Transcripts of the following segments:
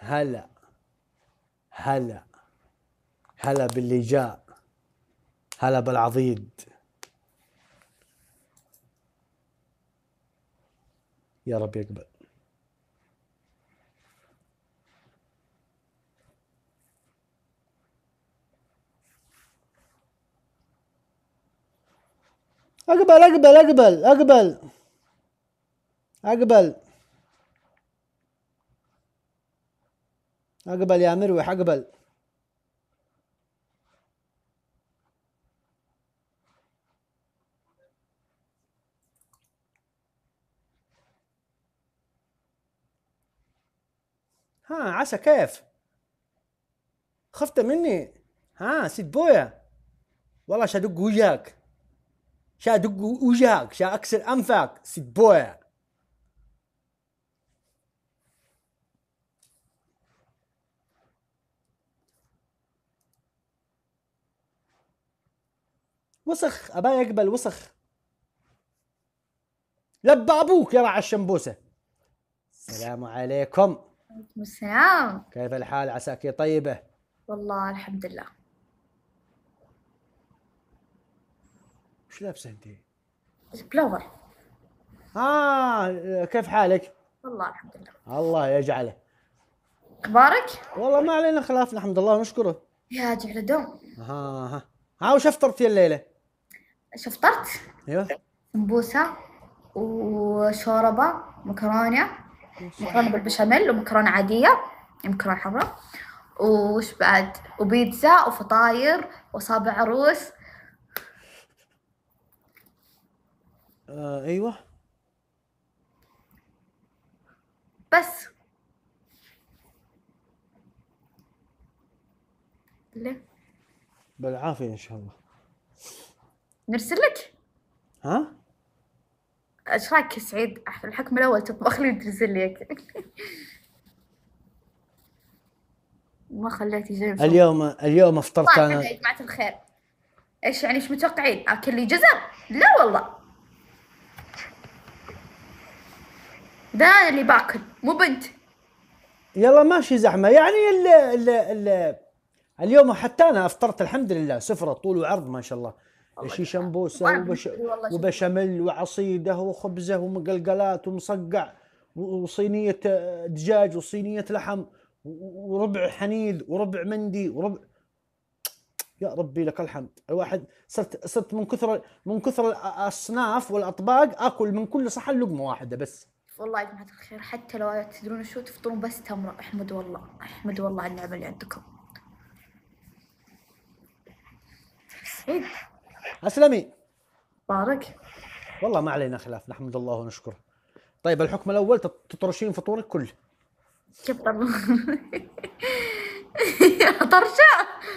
هلا هلا هلا باللي جاء هلا بالعضيد يا رب يقبل اقبل اقبل اقبل اقبل اقبل أقبل يا مروح أقبل ها عسى كيف خفت مني ها سيد بويا والله شادق وجهك شادق وجهك شا اكسر انفك سيد بويا وسخ أبا يقبل وسخ لبى أبوك يا رع الشمبوسة السلام عليكم وعليكم السلام كيف الحال عساك طيبة والله الحمد لله وش لابسة أنت؟ البلوفر آه كيف حالك؟ والله الحمد لله الله يجعله اخبارك؟ والله ما علينا خلاف الحمد لله ونشكره يا جعل دوم ها آه، ها ها وش افطرتي الليله؟ شفطرت ايوه سمبوسة وشوربة مكرونة مكرونة بالبشاميل ومكرونة عادية يعني مكرونة حمراء وش بعد وبيتزا وفطاير وصابع عروس آه ايوه بس ليه؟ بالعافية إن شاء الله نرسل لك ها ايش رايك سعيد الحكم الاول تطبخ لي وترسل لي ما خليتي جيمس اليوم اليوم افطرت انا يا جماعه الخير ايش يعني ايش متوقعين اكل آه، لي جزر لا والله ده انا اللي باكل مو بنت يلا ماشي زحمه يعني ال ال ال اليوم حتى انا افطرت الحمد لله سفره طول وعرض ما شاء الله شي شمبوسه وبش... وبشاميل وعصيده وخبزه ومقلقلات ومصقع وصينيه دجاج وصينيه لحم وربع حنيد وربع مندي وربع يا ربي لك الحمد الواحد صرت صرت من كثر من كثر الاصناف والاطباق اكل من كل صحن لقمه واحده بس والله يا جماعه الخير حتى لو تدرون شو تفطرون بس تمره احمد والله احمد والله على النعمه اللي عندكم اسلمي بارك والله ما علينا خلاف نحمد الله ونشكره طيب الحكم الاول تطرشين فطورك كله كيف طرشه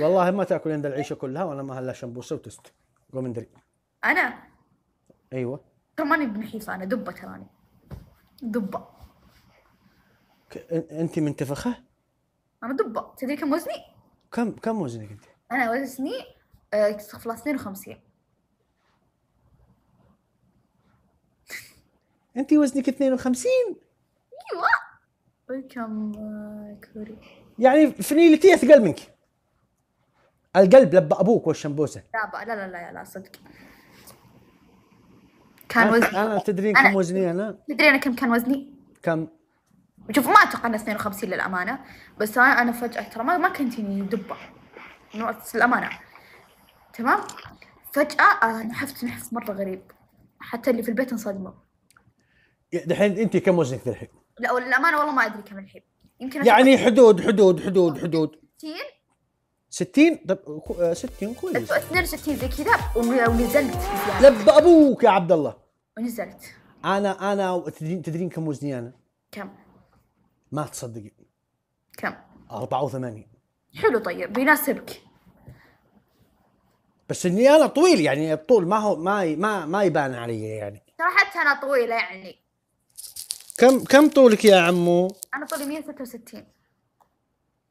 والله ما تاكلين العيشه كلها وانا ما هلا شمبوسه وتست اندري انا ايوه ترى ماني بنحيفه انا دبه تراني دبه انت منتفخه؟ انا دبه تدري كم وزني؟ كم كم وزنك انت؟ انا وزني استغفر الله 52 انت وزنك 52 ايوه ويلكم آه، كوري يعني فنيلتي اثقل منك القلب لب ابوك والشمبوسه لا لا لا لا, لا صدق كان وزني انا تدرين كم أنا وزني انا؟ تدري انا كم كان وزني؟ كم؟ شوف ما اتوقع انه 52 للامانه بس انا انا فجاه ترى ما كنت يعني دبه للامانه تمام؟ فجاه آه، نحفت نحف مره غريب حتى اللي في البيت انصدموا دحين انت كم وزنك الحين؟ لا للامانه والله ما ادري كم الحين يمكن يعني حدود حدود حدود حدود 60 60 طب 60 آه، كويس 62 زي كذا ونزلت لب ابوك يا عبد الله ونزلت انا انا تدرين كم وزني انا؟ كم؟ ما تصدقين كم؟ 84 حلو طيب بيناسبك بس اني انا طويل يعني الطول ما هو ما ما ما يبان علي يعني صراحة انا طويلة يعني كم كم طولك يا عمو؟ انا طولي 166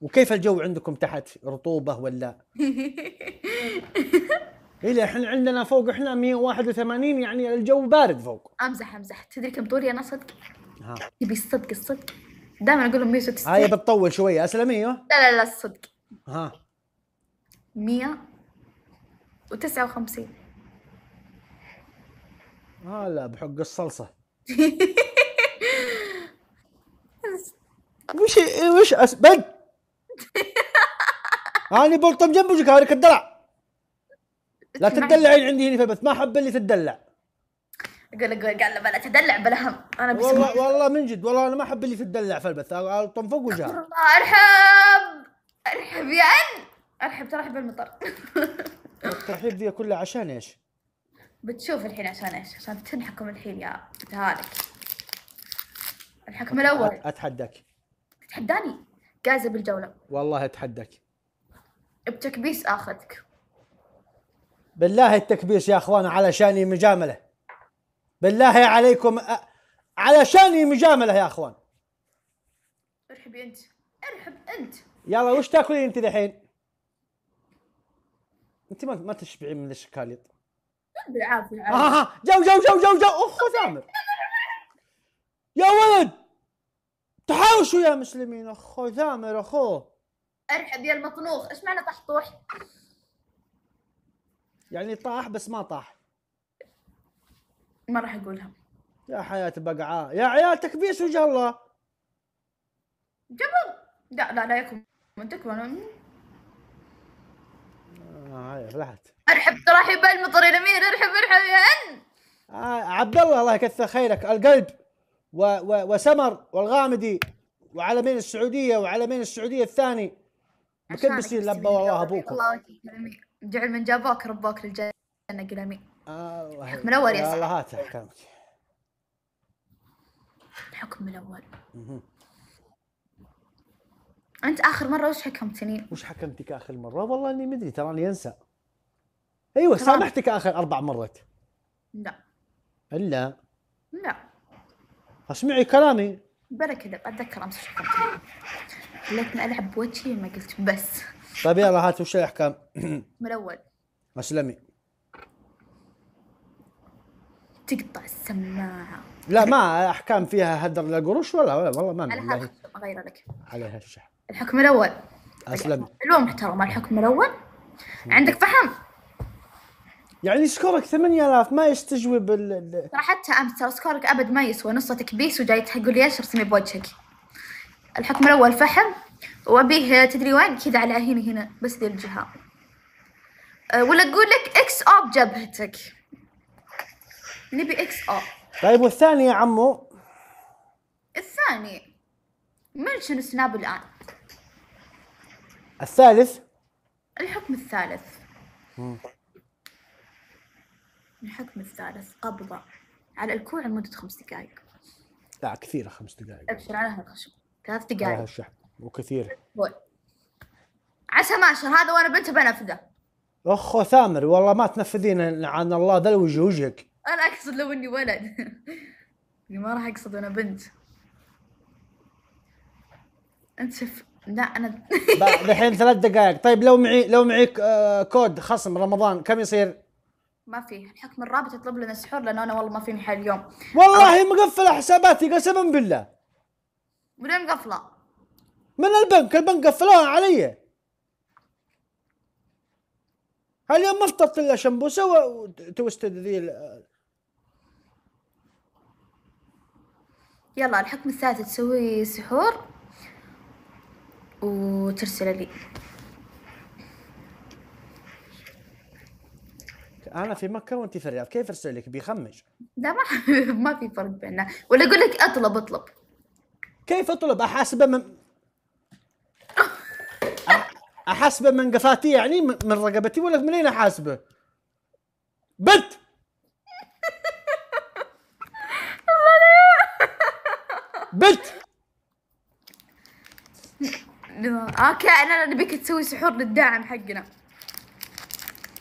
وكيف الجو عندكم تحت رطوبه ولا؟ إيه احنا عندنا فوق احنا 181 يعني الجو بارد فوق امزح امزح تدري كم طولي انا صدق؟ ها تبي الصدق الصدق دائما اقول لهم 166 هاي بتطول شويه اسلم ايوه لا لا لا الصدق ها 159 هلا بحق الصلصه وش وش اسبق هاني بلطم جنب وجهك هذيك الدلع لا تدلعين عندي هنا في البث ما احب اللي تدلع اقول اقول قال بلا تدلع بلا هم انا بسمع والله والله من جد والله انا ما احب اللي تدلع في البث الطم فوق وجهها ارحب ارحب يا ان ارحب ترحب بالمطر الترحيب ذي كلها عشان ايش؟ بتشوف الحين عشان ايش؟ عشان تنحكم الحين يا تهالك الحكم الاول اتحداك تحداني جايزة بالجولة والله اتحداك بتكبيس اخذك بالله التكبيس يا اخوان علشاني مجامله بالله عليكم أ... علشان مجامله يا اخوان ارحبي انت ارحب انت يلا وش تاكلين انت الحين؟ انت ما ما تشبعين من الشكاليط بالعافيه آه, آه،, آه. جو جو جو جو جو اخ سامر يا ولد طوشوا يا مسلمين اخو ثامر اخو ارحب يا المطنوخ ايش معنى طحطوح يعني طاح بس ما طاح ما راح اقولها يا حياة بقعاء يا عيال تكبيس وجه الله جبل لا لا لا يكون تكبر آه رحت ارحب ترحب المطر الامير ارحب ارحب يا ان آه عبد الله الله يكثر خيرك القلب و و وسمر والغامدي وعلى مين السعوديه وعلى مين السعوديه الثاني بيصير لبا وواه ابوكم الله جعل من جابوك ربوك للجنه قلامي آه من اول يا الله هات احكامك الحكم من الاول انت اخر مره وش حكمتني؟ وش حكمتك اخر مره؟ والله اني مدري تراني انسى ايوه سامحتك اخر اربع مرات لا الا لا اسمعي كلامي بلا كذا اتذكر امس شفتها خليتني العب بوجهي ما قلت بس طيب يلا هات وش الاحكام؟ من الاول اسلمي تقطع السماعه لا ما احكام فيها هدر لا قروش ولا ولا والله ما على غير لك عليها الشحن الحكم الاول اسلمي الو محترم الحكم الاول عندك فحم يعني سكورك 8000 ما يستجوب بال حتى امس ترى سكورك ابد ما يسوى نصتك بيس وجاي تقول لي اشرب سمي بوجهك الحكم الاول فحم وابيه تدري وين كذا على هنا هنا بس ذي الجهه أه، ولا اقول لك اكس او بجبهتك نبي اكس او طيب والثاني يا عمو الثاني منشن سناب الان الثالث الحكم الثالث مم. الحكم الثالث قبضة على الكوع لمدة خمس دقائق لا كثيرة خمس دقائق ابشر على هالخشب ثلاث دقائق على هالشحم وكثير بول. عسى ما هذا وانا بنت بنفذه اخو ثامر والله ما تنفذين عن الله ذا وجه وجهك انا اقصد لو اني ولد اني ما راح اقصد انا بنت انت شف لا انا الحين ثلاث دقائق طيب لو معي لو معي آه، كود خصم رمضان كم يصير؟ ما في الحكم الرابط يطلب لنا سحور لانه انا والله ما فيني حال اليوم والله أو... مقفله حساباتي قسما بالله منين مقفله؟ من البنك البنك قفلوها علي اليوم ما فطرت الا شمبوسه وتوستد ذي يلا الحكم الثالث تسوي سحور وترسل لي انا في مكه وانت في الرياض كيف ارسل لك بيخمج لا ما ما في فرق بيننا ولا اقول لك اطلب اطلب كيف اطلب احاسبه من احاسبه من قفاتي يعني من رقبتي ولا منين احاسبه بنت بنت اوكي انا نبيك تسوي سحور للداعم حقنا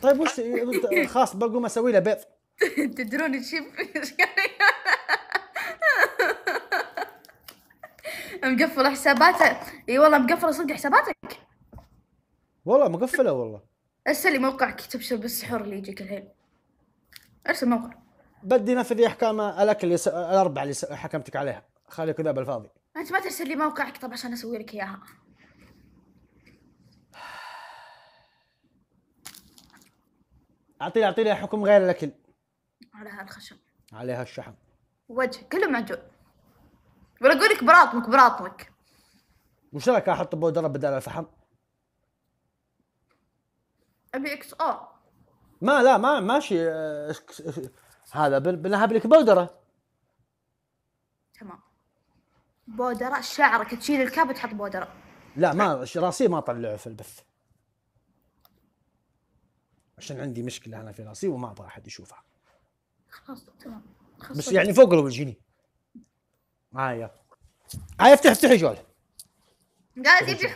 طيب وش خاص بقوم اسوي له بيض تدرون الشيب يعني؟ مقفل حساباته اي والله مقفله صدق حساباتك والله مقفله والله ارسل لي موقعك تبشر بالسحور اللي يجيك الحين ارسل موقع بدي نفذي احكام الاكل يس... الاربعه اللي حكمتك عليها خليك كذا بالفاضي انت ما ترسل لي موقعك طب عشان اسوي لك اياها اعطيني اعطيني حكم غير الاكل عليها الخشب عليها الشحم وجه كله معجون ولا اقول لك براطمك براطمك وش رايك احط بودره بدل الفحم؟ ابي اكس او ما لا ما ماشي آه، هذا بنهب لك بودره تمام بودره شعرك تشيل الكاب وتحط بودره لا ما طيب. راسي ما طلعه في البث عشان عندي مشكله انا في راسي وما ابغى احد يشوفها خلاص تمام بس طيب. يعني فوق الجيني معايا آه هاي افتح آه، افتحي جول قاعد يجي